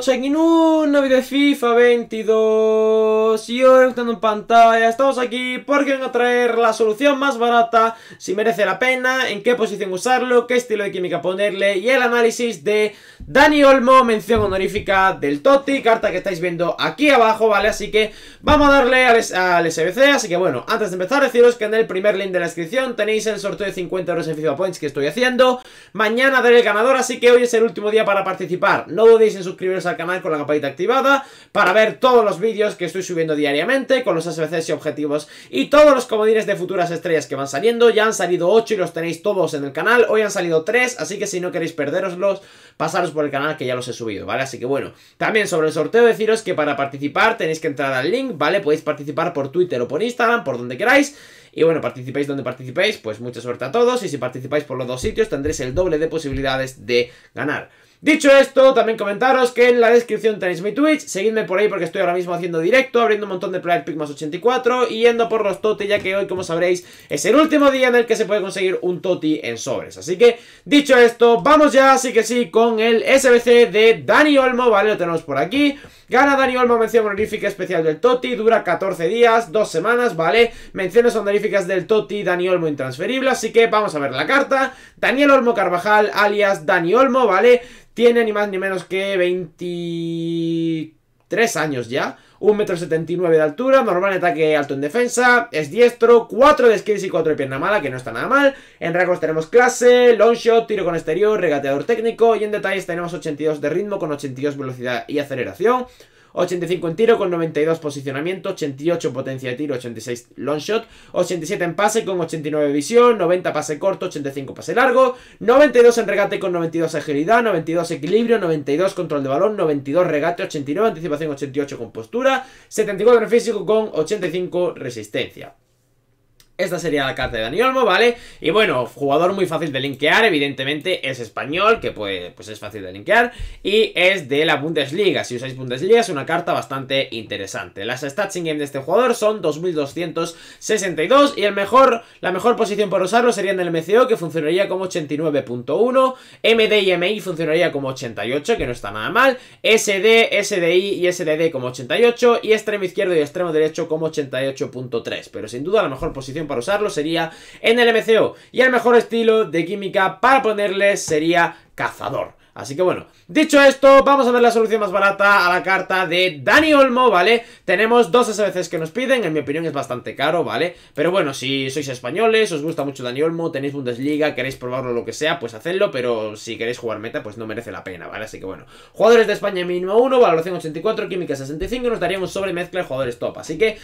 check in un de FIFA 22 y hoy estando en pantalla estamos aquí porque vengo a traer la solución más barata si merece la pena, en qué posición usarlo, qué estilo de química ponerle y el análisis de Dani Olmo, mención honorífica del Totti, carta que estáis viendo aquí abajo, ¿vale? Así que vamos a darle al, SBC, así que bueno, antes de empezar deciros que en el primer link de la descripción tenéis el sorteo de 50 euros en FIFA Points que estoy haciendo, mañana daré el ganador, así que hoy es el último día para participar, no dudéis en suscribiros canal con la campanita activada para ver todos los vídeos que estoy subiendo diariamente con los SBCs y objetivos y todos los comodines de futuras estrellas que van saliendo. Ya han salido 8 y los tenéis todos en el canal. Hoy han salido 3, así que si no queréis perderoslos, pasaros por el canal que ya los he subido, ¿vale? Así que bueno, también sobre el sorteo deciros que para participar tenéis que entrar al link, ¿vale? Podéis participar por Twitter o por Instagram, por donde queráis. Y bueno, participéis donde participéis, pues mucha suerte a todos. Y si participáis por los dos sitios, tendréis el doble de posibilidades de ganar. Dicho esto, también comentaros que en la descripción tenéis mi Twitch, seguidme por ahí porque estoy ahora mismo haciendo directo, abriendo un montón de Player Pigmas más 84 y yendo por los Toti, ya que hoy, como sabréis, es el último día en el que se puede conseguir un Toti en sobres. Así que, dicho esto, vamos ya, sí que sí, con el SBC de Dani Olmo, ¿vale? Lo tenemos por aquí. Gana Dani Olmo mención honorífica especial del Toti, dura 14 días, 2 semanas, ¿vale? Menciones honoríficas del Toti, Dani Olmo intransferible, así que vamos a ver la carta. Daniel Olmo Carvajal, alias Dani Olmo, ¿vale? Tiene ni más ni menos que 23 años ya. 1,79m de altura, normal ataque, alto en defensa, es diestro, 4 de skills y 4 de pierna mala, que no está nada mal. En rasgos tenemos clase, long shot, tiro con exterior, regateador técnico y en detalles tenemos 82 de ritmo con 82 velocidad y aceleración. 85 en tiro con 92 posicionamiento, 88 potencia de tiro, 86 long shot, 87 en pase con 89 visión, 90 pase corto, 85 pase largo, 92 en regate con 92 agilidad, 92 equilibrio, 92 control de balón, 92 regate, 89 anticipación, 88 con postura, 74 en físico con 85 resistencia. Esta sería la carta de Dani Olmo, ¿vale? Y bueno, jugador muy fácil de linkear, evidentemente es español, que pues, pues es fácil de linkear, y es de la Bundesliga. Si usáis Bundesliga es una carta bastante interesante. Las stats in game de este jugador son 2262 y el mejor, la mejor posición para usarlo sería en el MCO, que funcionaría como 89.1, MD y MI funcionaría como 88, que no está nada mal, SD, SDI y SDD como 88, y extremo izquierdo y extremo derecho como 88.3, pero sin duda la mejor posición para usarlo sería en el MCO. Y el mejor estilo de química para ponerle sería cazador. Así que bueno, dicho esto, vamos a ver la solución más barata a la carta de Dani Olmo, ¿vale? Tenemos dos SBCs que nos piden, en mi opinión es bastante caro, ¿vale? Pero bueno, si sois españoles, os gusta mucho Dani Olmo, tenéis Bundesliga, queréis probarlo lo que sea, pues hacedlo, pero si queréis jugar meta, pues no merece la pena, ¿vale? Así que bueno, jugadores de España mínimo 1, valoración 84, química 65, nos daríamos un sobre mezcla de jugadores top, así que...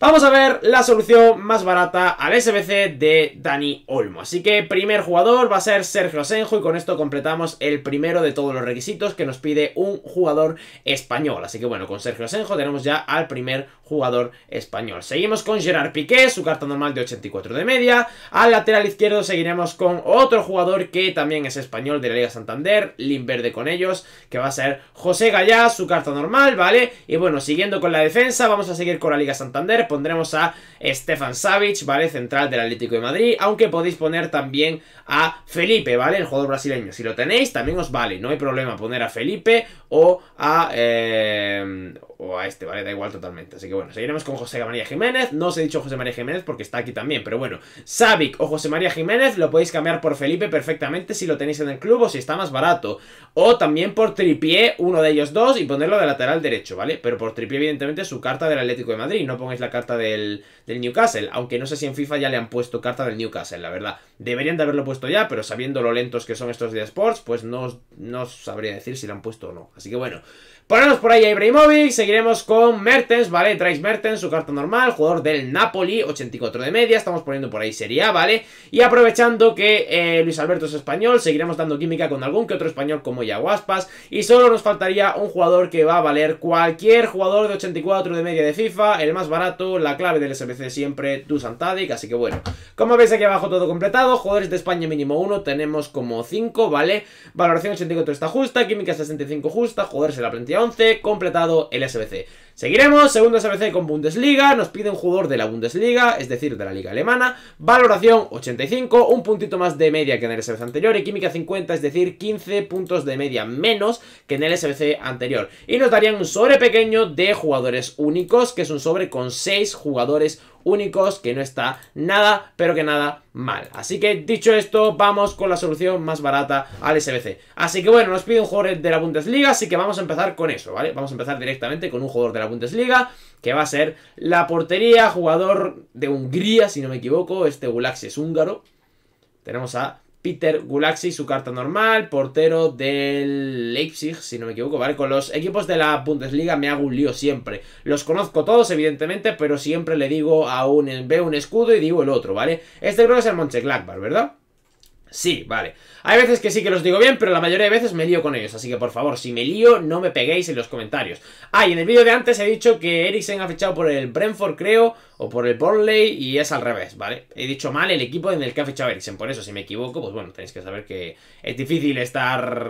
Vamos a ver la solución más barata al SBC de Dani Olmo. Así que primer jugador va a ser Sergio Asenjo. y con esto completamos el primero de todos los requisitos que nos pide un jugador español. Así que bueno, con Sergio Asenjo tenemos ya al primer jugador español. Seguimos con Gerard Piqué, su carta normal de 84 de media. Al lateral izquierdo seguiremos con otro jugador que también es español de la Liga Santander, verde con ellos, que va a ser José Gallá, su carta normal, ¿vale? Y bueno, siguiendo con la defensa, vamos a seguir con la Liga Santander pondremos a Stefan Savic, ¿vale? Central del Atlético de Madrid, aunque podéis poner también a Felipe, ¿vale? El jugador brasileño. Si lo tenéis, también os vale, no hay problema poner a Felipe o a... Eh, o a este, ¿vale? Da igual totalmente. Así que bueno, seguiremos con José María Jiménez. No os he dicho José María Jiménez porque está aquí también, pero bueno. Sabic o José María Jiménez lo podéis cambiar por Felipe perfectamente si lo tenéis en el club o si está más barato. O también por Tripié, uno de ellos dos, y ponerlo de lateral derecho, ¿vale? Pero por Tripié, evidentemente, su carta del Atlético de Madrid. No pongáis la carta del, Newcastle, aunque no sé si en FIFA ya le han puesto carta del Newcastle, la verdad. Deberían de haberlo puesto ya, pero sabiendo lo lentos que son estos de Sports, pues no, os sabría decir si la han puesto o no. Así que bueno... Ponemos por ahí a Ibrahimovic, seguiremos con Mertens, ¿vale? Traes Mertens, su carta normal, jugador del Napoli, 84 de media, estamos poniendo por ahí sería ¿vale? Y aprovechando que eh, Luis Alberto es español, seguiremos dando química con algún que otro español como Yaguaspas y solo nos faltaría un jugador que va a valer cualquier jugador de 84 de media de FIFA, el más barato, la clave del SBC siempre, tu Tadic, así que bueno. Como veis aquí abajo todo completado, jugadores de España mínimo 1, tenemos como 5, ¿vale? Valoración 84 está justa, química 65 justa, jugadores se la plantilla 11 completado el SBC. Seguiremos, segundo SBC con Bundesliga, nos pide un jugador de la Bundesliga, es decir, de la liga alemana, valoración 85, un puntito más de media que en el SBC anterior y química 50, es decir, 15 puntos de media menos que en el SBC anterior. Y nos darían un sobre pequeño de jugadores únicos, que es un sobre con 6 jugadores únicos, que no está nada, pero que nada mal. Así que dicho esto, vamos con la solución más barata al SBC. Así que bueno, nos pide un jugador de la Bundesliga, así que vamos a empezar con eso, ¿vale? Vamos a empezar directamente con un jugador de la Bundesliga, que va a ser la portería, jugador de Hungría, si no me equivoco, este Gulaxi es húngaro. Tenemos a Peter Gulaxi, su carta normal, portero del Leipzig, si no me equivoco, ¿vale? Con los equipos de la Bundesliga me hago un lío siempre. Los conozco todos, evidentemente, pero siempre le digo a un, veo un escudo y digo el otro, ¿vale? Este creo que es el Mönchengladbach, ¿verdad? Sí, vale. Hay veces que sí que los digo bien, pero la mayoría de veces me lío con ellos. Así que, por favor, si me lío, no me peguéis en los comentarios. Ah, y en el vídeo de antes he dicho que Eriksen ha fichado por el Brentford, creo, o por el Burnley, y es al revés, ¿vale? He dicho mal el equipo en el que ha fichado Eriksen. Por eso, si me equivoco, pues bueno, tenéis que saber que es difícil estar...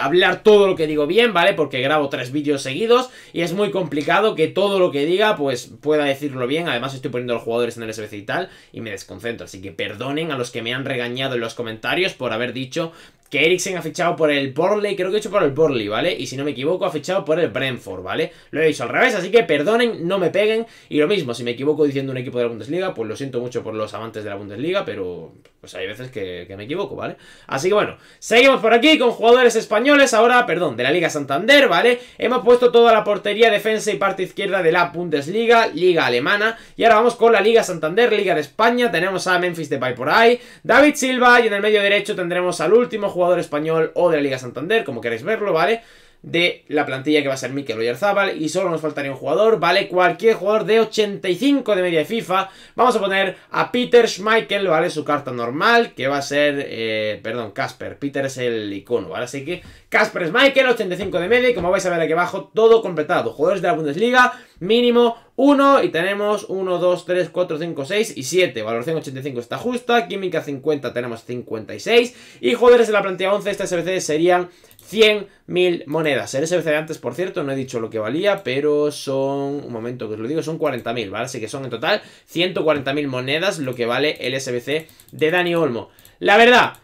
hablar todo lo que digo bien, ¿vale? Porque grabo tres vídeos seguidos y es muy complicado que todo lo que diga, pues, pueda decirlo bien. Además, estoy poniendo a los jugadores en el SBC y tal, y me desconcentro. Así que perdonen a los que me han regañado en los comentarios por haber dicho que Eriksen ha fichado por el Borley, creo que he hecho por el Borley, ¿vale? Y si no me equivoco, ha fichado por el Brentford, ¿vale? Lo he dicho al revés, así que perdonen, no me peguen. Y lo mismo, si me equivoco diciendo un equipo de la Bundesliga, pues lo siento mucho por los amantes de la Bundesliga, pero pues hay veces que, me equivoco, ¿vale? Así que bueno, seguimos por aquí con jugadores españoles, ahora, perdón, de la Liga Santander, ¿vale? Hemos puesto toda la portería, defensa y parte izquierda de la Bundesliga, Liga Alemana. Y ahora vamos con la Liga Santander, Liga de España. Tenemos a Memphis Depay por ahí, David Silva y en el medio derecho tendremos al último jugador jugador español o de la Liga Santander, como queréis verlo, ¿vale? De la plantilla que va a ser Mikel Oyarzabal y solo nos faltaría un jugador, ¿vale? Cualquier jugador de 85 de media de FIFA. Vamos a poner a Peter Schmeichel, ¿vale? Su carta normal, que va a ser, eh, perdón, Casper. Peter es el icono, ¿vale? Así que Casper Schmeichel, 85 de media y como vais a ver aquí abajo, todo completado. Jugadores de la Bundesliga, mínimo 1 y tenemos 1, 2, 3, 4, 5, 6 y 7. Valoración 85 está justa, química 50 tenemos 56 y jugadores de la plantilla 11, Este SBC serían 100.000 monedas. El SBC de antes, por cierto, no he dicho lo que valía, pero son, un momento que os lo digo, son 40.000, ¿vale? Así que son en total 140.000 monedas lo que vale el SBC de Dani Olmo. La verdad...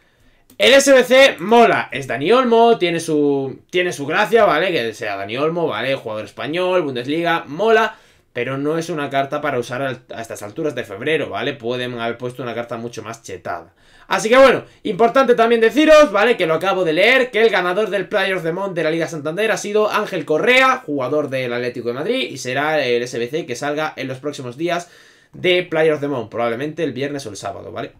El SBC mola, es Dani Olmo, tiene su, tiene su gracia, ¿vale? Que sea Dani Olmo, ¿vale? Jugador español, Bundesliga, mola pero no es una carta para usar a estas alturas de febrero, ¿vale? Pueden haber puesto una carta mucho más chetada. Así que bueno, importante también deciros, ¿vale? Que lo acabo de leer, que el ganador del Players de the de la Liga Santander ha sido Ángel Correa, jugador del Atlético de Madrid, y será el SBC que salga en los próximos días de Players de the probablemente el viernes o el sábado, ¿vale?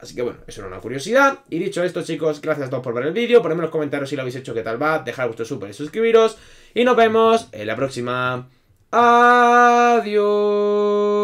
Así que bueno, eso era una curiosidad. Y dicho esto, chicos, gracias a todos por ver el vídeo. Ponedme en los comentarios si lo habéis hecho, qué tal va. Dejad vuestro súper y suscribiros. Y nos vemos en la próxima. Adiós.